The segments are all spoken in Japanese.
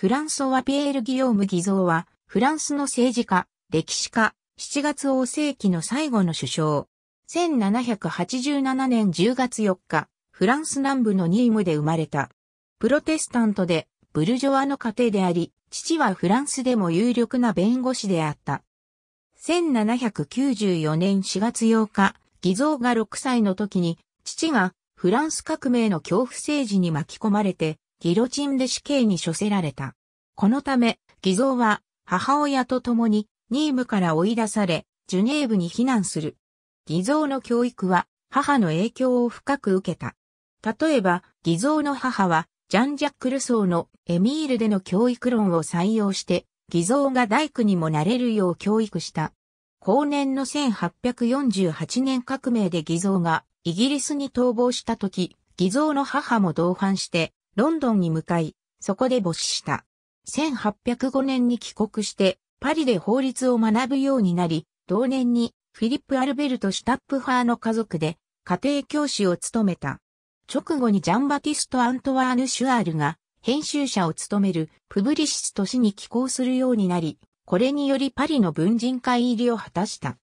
フランソワ・ピエール・ギヨーム・ギゾーは、フランスの政治家、歴史家、7月王世紀の最後の首相。1787年10月4日、フランス南部のニームで生まれた。プロテスタントで、ブルジョアの家庭であり、父はフランスでも有力な弁護士であった。1794年4月8日、偽造が6歳の時に、父がフランス革命の恐怖政治に巻き込まれて、ギロチンで死刑に処せられた。このため、偽造は母親と共にニームから追い出され、ジュネーブに避難する。偽造の教育は母の影響を深く受けた。例えば、偽造の母は、ジャン・ジャック・ルソーのエミールでの教育論を採用して、偽造が大工にもなれるよう教育した。後年の1848年革命で偽造がイギリスに逃亡した時、偽造の母も同伴してロンドンに向かい、そこで没死した。1805年に帰国して、パリで法律を学ぶようになり、同年にフィリップ・アルベルト・シュタップファーの家族で家庭教師を務めた。直後にジャンバティスト・アントワーヌ・シュアールが編集者を務めるプブリシスト氏に寄稿するようになり、これによりパリの文人会入りを果たした。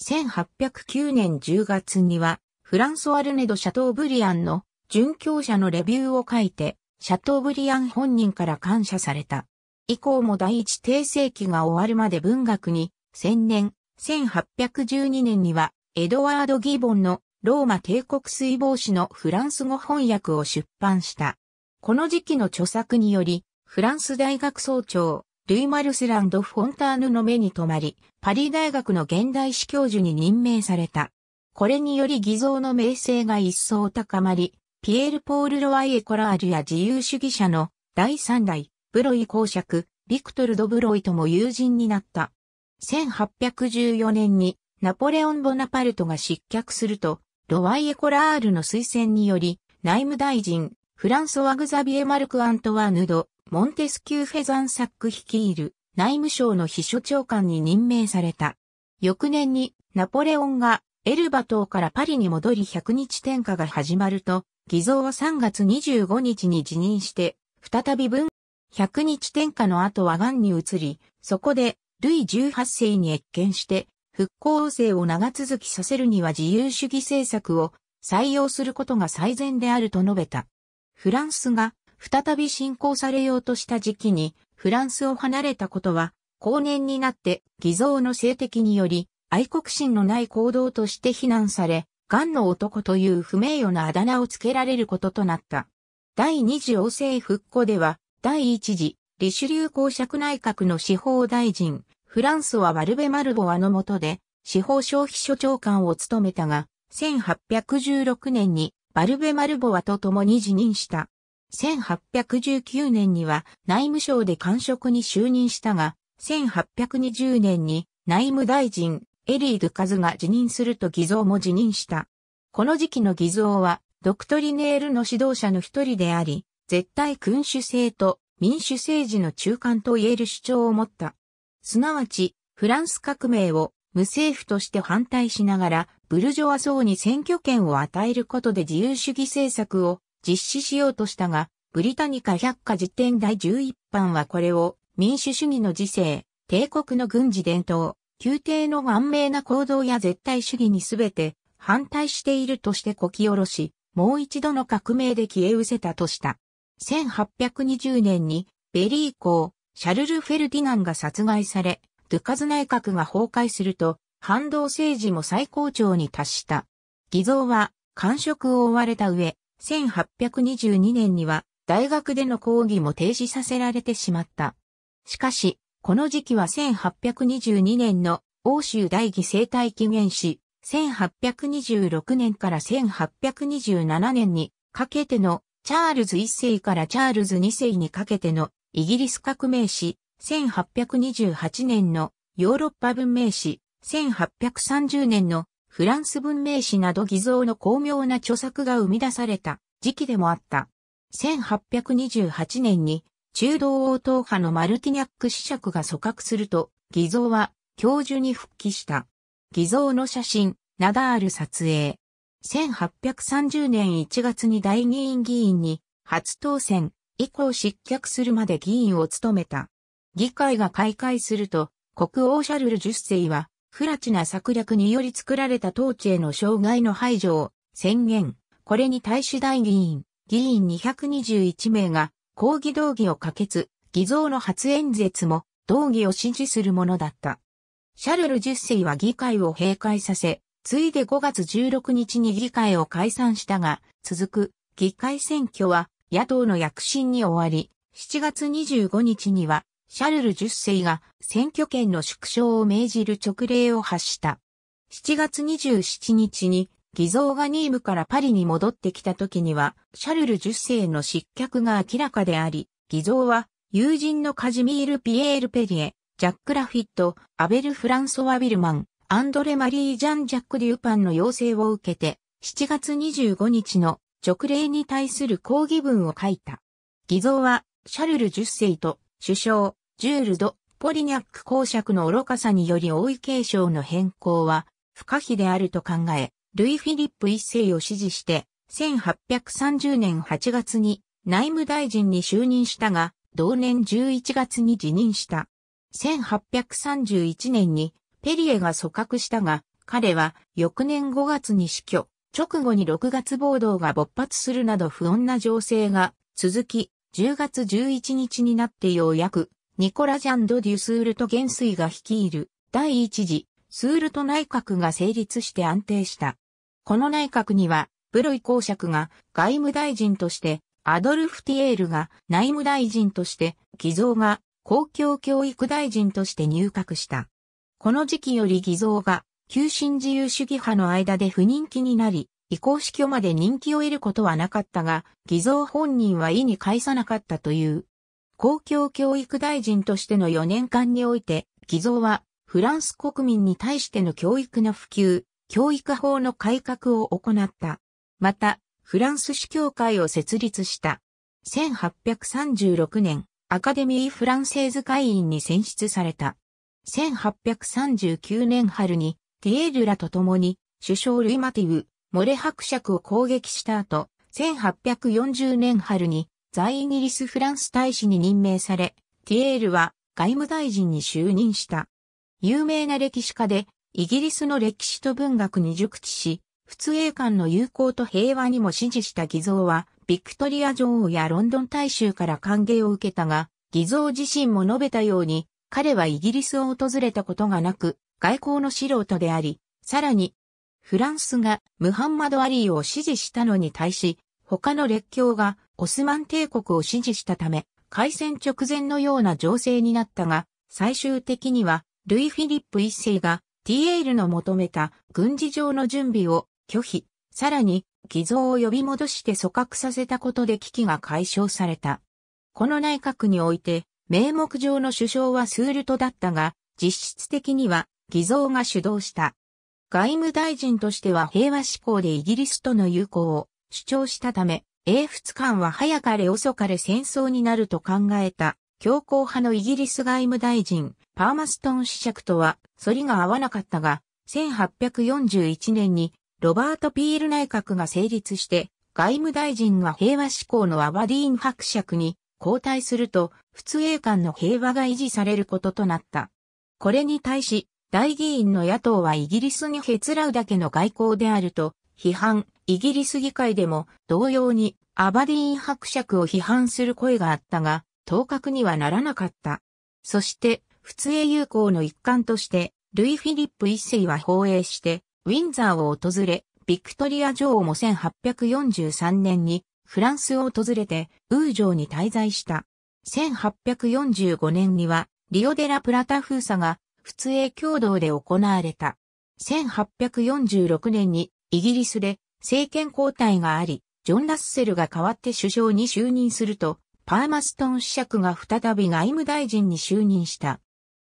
1809年10月には、フランソワルネド・シャトーブリアンの殉教者のレビューを書いて、シャトーブリアン本人から感謝された。以降も第一帝世紀が終わるまで文学に、千年、1812年には、エドワード・ギボンのローマ帝国水防止のフランス語翻訳を出版した。この時期の著作により、フランス大学総長、ルイ・マルセランド・フォンターヌの目に留まり、パリ大学の現代史教授に任命された。これにより偽造の名声が一層高まり、ピエール・ポール・ロワイエ・コラージュや自由主義者の第三代、ブロイ公爵、ビクトル・ド・ブロイとも友人になった。1814年にナポレオン・ボナパルトが失脚すると、ロワイエ・コラールの推薦により、内務大臣、フランソワ・グザビエ・マルク・アントワーヌド、モンテスキュー・フェザンサック率いる内務省の秘書長官に任命された。翌年にナポレオンがエルバ島からパリに戻り100日天下が始まると、偽造は3月25日に辞任して、再び文、100日天下の後は癌に移り、そこで、ルイ18世に越見して、復興生を長続きさせるには自由主義政策を採用することが最善であると述べた。フランスが再び侵攻されようとした時期に、フランスを離れたことは、後年になって偽造の性的により、愛国心のない行動として非難され、ガンの男という不名誉なあだ名を付けられることとなった。第二次王政復古では、第一次、李主流公爵内閣の司法大臣、フランスはワルベ・マルボワの下で、司法消費所長官を務めたが、1816年にバルベ・マルボワと共に辞任した。1819年には内務省で官職に就任したが、1820年に内務大臣、エリー・ドゥカズが辞任すると偽造も辞任した。この時期の偽造は、ドクトリネールの指導者の一人であり、絶対君主制と民主政治の中間と言える主張を持った。すなわち、フランス革命を無政府として反対しながら、ブルジョア層に選挙権を与えることで自由主義政策を実施しようとしたが、ブリタニカ百科辞典第11版はこれを民主主義の時世、帝国の軍事伝統、宮廷の安明な行動や絶対主義にすべて反対しているとしてこき下ろし、もう一度の革命で消え失せたとした。1820年にベリー公、シャルル・フェルディナンが殺害され、ドゥカズ内閣が崩壊すると、反動政治も最高潮に達した。偽造は、官職を追われた上、1822年には、大学での講義も停止させられてしまった。しかし、この時期は1822年の欧州大義生態起源史、1826年から1827年にかけてのチャールズ1世からチャールズ2世にかけてのイギリス革命史、1828年のヨーロッパ文明史、1830年のフランス文明史など偽造の巧妙な著作が生み出された時期でもあった。1828年に中道王党派のマルティニャック子爵が組閣すると、偽造は教授に復帰した。偽造の写真、ナダール撮影。1830年1月に大議院議員に初当選以降失脚するまで議員を務めた。議会が開会すると、国王シャルル10世は、不埒な策略により作られた統治への障害の排除を宣言。これに対し大議員、議員221名が抗議動議を可決、偽造の初演説も動議を支持するものだった。シャルル10世は議会を閉会させ、ついで5月16日に議会を解散したが、続く議会選挙は野党の躍進に終わり、7月25日にはシャルル10世が選挙権の縮小を命じる直令を発した。7月27日に偽造がニームからパリに戻ってきた時には、シャルル10世の失脚が明らかであり、偽造は、友人のカジミール・ピエール・ペリエ、ジャック・ラフィット、アベル・フランソワ・ビルマン、アンドレ・マリー・ジャン・ジャック・デューパンの要請を受けて、7月25日の直令に対する抗議文を書いた。偽造は、シャルル10世と、首相、ジュールド、ポリニャック公爵の愚かさにより王い継承の変更は、不可避であると考え、ルイ・フィリップ一世を支持して、1830年8月に内務大臣に就任したが、同年11月に辞任した。1831年にペリエが組閣したが、彼は翌年5月に死去、直後に6月暴動が勃発するなど不穏な情勢が続き、10月11日になってようやく、ニコラ・ジャンド・デュスールと元帥が率いる第一次、スールト内閣が成立して安定した。この内閣には、ブロイ公爵が外務大臣として、アドルフ・ティエールが内務大臣として、偽造が公共教育大臣として入閣した。この時期より偽造が、急進自由主義派の間で不人気になり、移行死去まで人気を得ることはなかったが、偽造本人は意に介さなかったという。公共教育大臣としての4年間において、偽造はフランス国民に対しての教育の普及、教育法の改革を行った。また、フランス主教会を設立した。1836年、アカデミー・フランセーズ会員に選出された。1839年春に、ティエールらと共に、首相ルイ・マティブ、モレ伯爵を攻撃した後、1840年春に、在イギリス・フランス大使に任命され、ティエールは外務大臣に就任した。有名な歴史家で、イギリスの歴史と文学に熟知し、普通英館の友好と平和にも支持した偽造は、ビクトリア女王やロンドン大衆から歓迎を受けたが、偽造自身も述べたように、彼はイギリスを訪れたことがなく、外交の素人であり、さらに、フランスがムハンマド・アリーを支持したのに対し、他の列強がオスマン帝国を支持したため、開戦直前のような情勢になったが、最終的には、ルイ・フィリップ一世がティエールの求めた軍事上の準備を拒否、さらに偽造を呼び戻して組閣させたことで危機が解消された。この内閣において、名目上の首相はスールトだったが、実質的には偽造が主導した。外務大臣としては平和志向でイギリスとの友好を主張したため、英仏間は早かれ遅かれ戦争になると考えた強硬派のイギリス外務大臣、パーマストン試爵とは、反りが合わなかったが、1841年にロバート・ピール内閣が成立して、外務大臣が平和志向のアバディーン伯爵に交代すると、普通英間の平和が維持されることとなった。これに対し、大議員の野党はイギリスにへつらうだけの外交であると、批判、イギリス議会でも同様にアバディーン伯爵を批判する声があったが、当確にはならなかった。そして、仏英友好の一環として、ルイ・フィリップ一世は放映して、ウィンザーを訪れ、ビクトリア女王も1843年にフランスを訪れて、ウー城に滞在した。1845年には、リオデラ・プラタ封鎖が、仏英共同で行われた。1846年に、イギリスで政権交代があり、ジョン・ラッセルが代わって首相に就任すると、パーマストン子爵が再び外務大臣に就任した。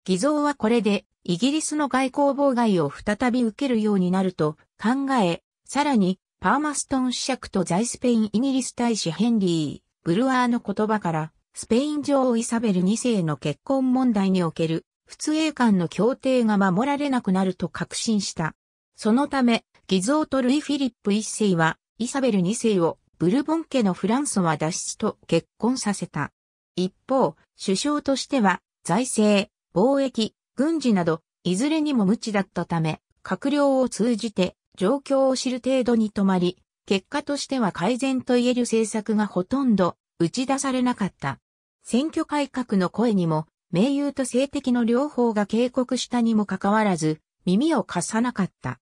偽造はこれで、イギリスの外交妨害を再び受けるようになると考え、さらに、パーマストン主爵と在スペインイギリス大使ヘンリー、ブルワーの言葉から、スペイン女王イサベル2世の結婚問題における、普通英間の協定が守られなくなると確信した。そのため、偽造とルイ・フィリップ1世は、イサベル2世をブルボン家のフランソワ脱出と結婚させた。一方、首相としては、財政、貿易、軍事など、いずれにも無知だったため、閣僚を通じて状況を知る程度に止まり、結果としては改善と言える政策がほとんど打ち出されなかった。選挙改革の声にも、名友と性的の両方が警告したにもかかわらず、耳を貸さなかった。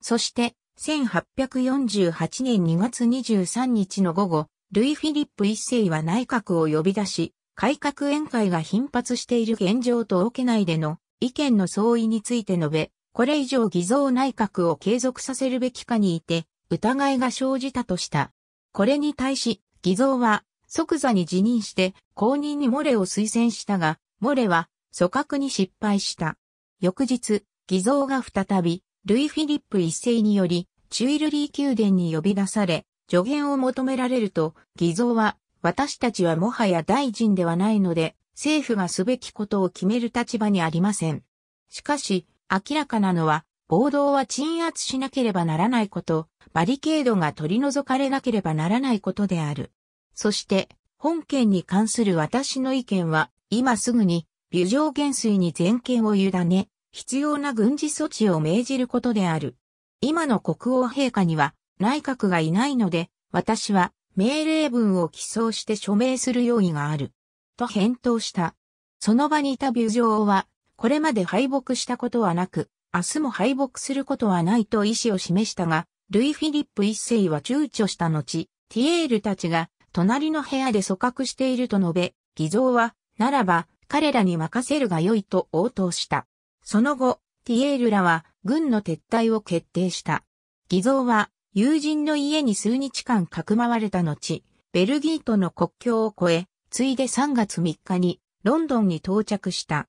そして、1848年2月23日の午後、ルイ・フィリップ一世は内閣を呼び出し、改革宴会が頻発している現状と王内での意見の相違について述べ、これ以上偽造内閣を継続させるべきかにいて、疑いが生じたとした。これに対し、偽造は即座に辞任して公認にモレを推薦したが、モレは組閣に失敗した。翌日、偽造が再び、ルイ・フィリップ一世により、チュイルリー宮殿に呼び出され、助言を求められると、偽造は私たちはもはや大臣ではないので、政府がすべきことを決める立場にありません。しかし、明らかなのは、暴動は鎮圧しなければならないこと、バリケードが取り除かれなければならないことである。そして、本件に関する私の意見は、今すぐに、美上減衰に全権を委ね、必要な軍事措置を命じることである。今の国王陛下には、内閣がいないので、私は、命令文を起草して署名する用意がある。と返答した。その場にいたビュジョーは、これまで敗北したことはなく、明日も敗北することはないと意思を示したが、ルイ・フィリップ一世は躊躇した後、ティエールたちが隣の部屋で組閣していると述べ、偽造は、ならば彼らに任せるが良いと応答した。その後、ティエールらは軍の撤退を決定した。偽造は友人の家に数日間かくまわれた後、ベルギーとの国境を越え、ついで3月3日にロンドンに到着した。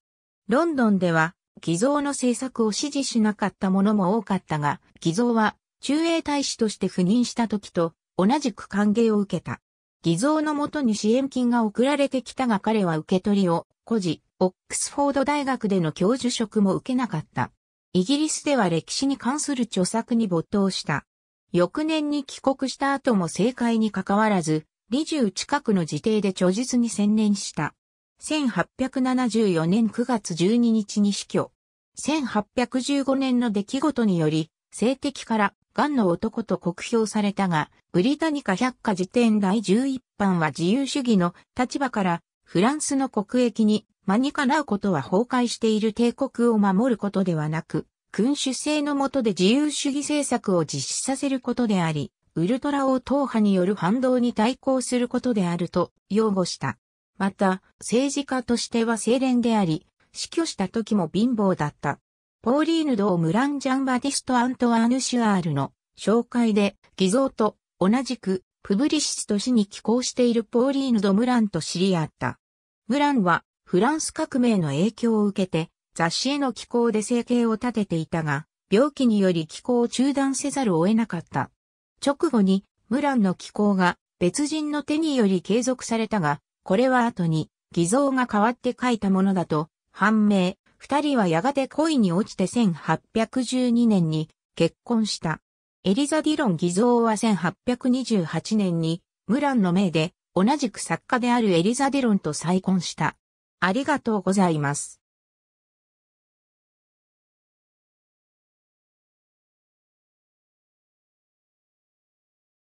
ロンドンでは偽造の政策を支持しなかった者も多かったが、偽造は中英大使として赴任した時と同じく歓迎を受けた。偽造のもとに支援金が送られてきたが彼は受け取りを、孤児、オックスフォード大学での教授職も受けなかった。イギリスでは歴史に関する著作に没頭した。翌年に帰国した後も政界に関わらず、20近くの自邸で著述に専念した。1874年9月12日に死去。1815年の出来事により、性的から癌の男と酷評されたが、ブリタニカ百科辞典第11版は自由主義の立場から、フランスの国益に、間にかなうことは崩壊している帝国を守ることではなく、君主制の下で自由主義政策を実施させることであり、ウルトラ王党派による反動に対抗することであると擁護した。また、政治家としては清廉であり、死去した時も貧乏だった。ポーリーヌ・ドムラン・ジャン・バティスト・アントワーヌ・シュアールの紹介で、偽造と同じくプブリシスと死に寄稿しているポーリーヌ・ド・ムランと知り合った。ムランはフランス革命の影響を受けて雑誌への寄稿で生計を立てていたが、病気により寄稿を中断せざるを得なかった。直後に、ムランの寄稿が別人の手により継続されたが、これは後に偽造が変わって書いたものだと判明。二人はやがて恋に落ちて1812年に結婚した。エリザ・ディロン偽造は1828年にムランの命で同じく作家であるエリザ・ディロンと再婚した。ありがとうございます。